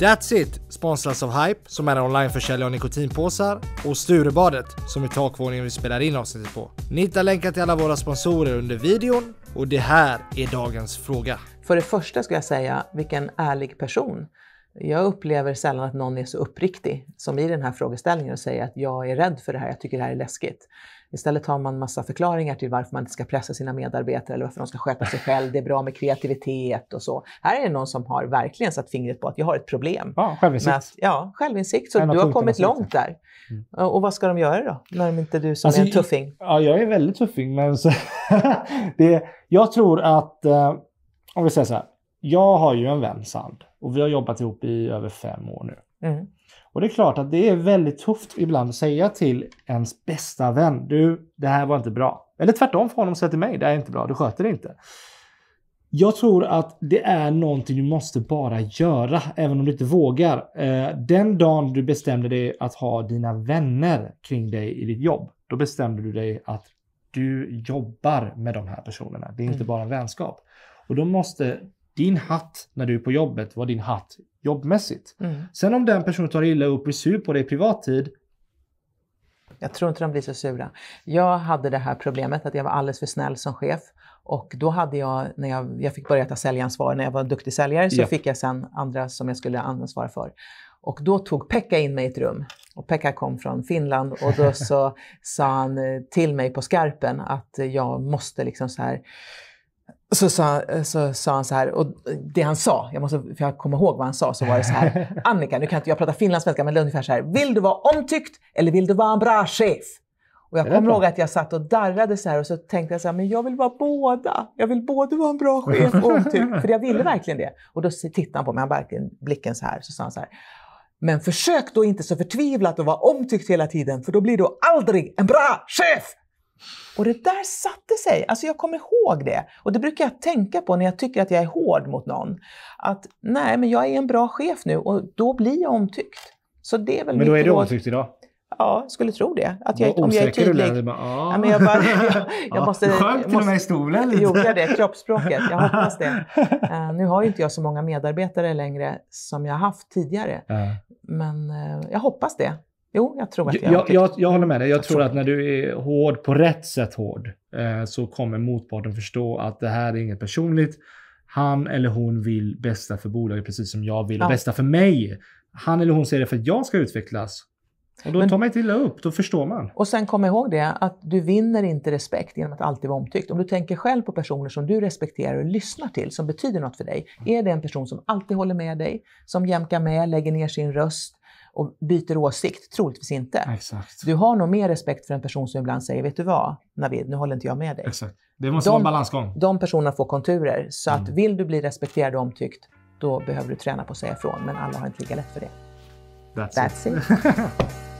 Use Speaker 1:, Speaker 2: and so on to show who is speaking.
Speaker 1: That's It sponsras av Hype som är en onlineförsäljare av nikotinpåsar och Sturebadet som är takvåningen vi spelar in avsnittet på. Ni hittar länkar till alla våra sponsorer under videon och det här är dagens fråga. För det första ska jag
Speaker 2: säga vilken ärlig person jag upplever sällan att någon är så uppriktig som i den här frågeställningen och säger att jag är rädd för det här, jag tycker det här är läskigt. Istället har man massa förklaringar till varför man inte ska pressa sina medarbetare eller varför de ska sköta sig själv. Det är bra med kreativitet och så. Här är det någon som har verkligen satt fingret på att jag har ett problem. Ja, självinsikt. Att, ja, självinsikt. Så du har kommit långt där. Mm. Och vad ska de göra då, när de inte du som alltså, är en tuffing?
Speaker 1: Ja, jag är väldigt tuffing, men så, det, jag tror att, eh, om vi säger så här, jag har ju en vän Sand och vi har jobbat ihop i över fem år nu. Mm. Och det är klart att det är väldigt tufft ibland att säga till ens bästa vän, du, det här var inte bra. Eller tvärtom från honom säger till mig, det här är inte bra, du sköter det inte. Jag tror att det är någonting du måste bara göra, även om du inte vågar. Eh, den dagen du bestämde dig att ha dina vänner kring dig i ditt jobb, då bestämde du dig att du jobbar med de här personerna. Det är inte mm. bara en vänskap. Och då måste din hatt när du är på jobbet var din hatt jobbmässigt. Mm. Sen om den personen tar illa upp och blir sur på dig i privattid.
Speaker 2: Jag tror inte de blir så sura. Jag hade det här problemet att jag var alldeles för snäll som chef. Och då hade jag, när jag, jag fick börja ta säljansvar, när jag var duktig säljare så ja. fick jag sen andra som jag skulle ansvara för. Och då tog Pekka in mig i ett rum. Och Pekka kom från Finland och då så sa han eh, till mig på skarpen att jag måste liksom så här så sa, så sa han så här, och det han sa, jag måste, för jag kommer ihåg vad han sa, så var det så här. Annika, nu kan inte jag prata finlandssvenska, men det är ungefär så här. Vill du vara omtyckt eller vill du vara en bra chef? Och jag kommer ihåg att jag satt och darrade så här och så tänkte jag så här, men jag vill vara båda. Jag vill både vara en bra chef och omtyckt, för jag ville verkligen det. Och då tittade han på mig, han verkligen blicken så här, så sa han så här. Men försök då inte så förtvivlat att vara omtyckt hela tiden, för då blir du aldrig en bra chef! Och det där satte sig. Alltså jag kommer ihåg det. Och det brukar jag tänka på när jag tycker att jag är hård mot någon. Att nej, men jag är en bra chef nu och då blir jag omtyckt. Så det är väl men då är du omtyckt idag? Ja, skulle tro det. Att jag, om jag är tydlig. ja, men jag bara, jag, jag måste, du sjönk till och med i stolen. Gjorde jag det? Kroppsspråket. Jag hoppas det. Uh, nu har ju inte jag så många medarbetare längre som jag haft tidigare. Uh. Men uh, jag hoppas det. Jo, jag tror att jag... Jag, jag,
Speaker 1: jag håller med dig. Jag, jag tror, tror att när du är hård, på rätt sätt hård, eh, så kommer motparten förstå att det här är inget personligt. Han eller hon vill bästa för bolaget precis som jag vill ja. bästa för mig. Han eller hon säger det för att jag ska utvecklas. Och då Men, tar man inte illa upp, då förstår man.
Speaker 2: Och sen kom ihåg det, att du vinner inte
Speaker 1: respekt genom att
Speaker 2: alltid vara omtyckt. Om du tänker själv på personer som du respekterar och lyssnar till, som betyder något för dig. Mm. Är det en person som alltid håller med dig, som jämkar med, lägger ner sin röst, och byter åsikt? Troligtvis inte.
Speaker 1: Exakt.
Speaker 2: Du har nog mer respekt för en person som ibland säger, vet du vad Navid, nu håller inte jag med dig. Exakt.
Speaker 1: Det måste de, vara en balansgång.
Speaker 2: De personerna får konturer. Så mm. att vill du bli respekterad och omtyckt, då behöver du träna på att säga ifrån. Men alla har inte lika lätt för det. That's, That's it. it.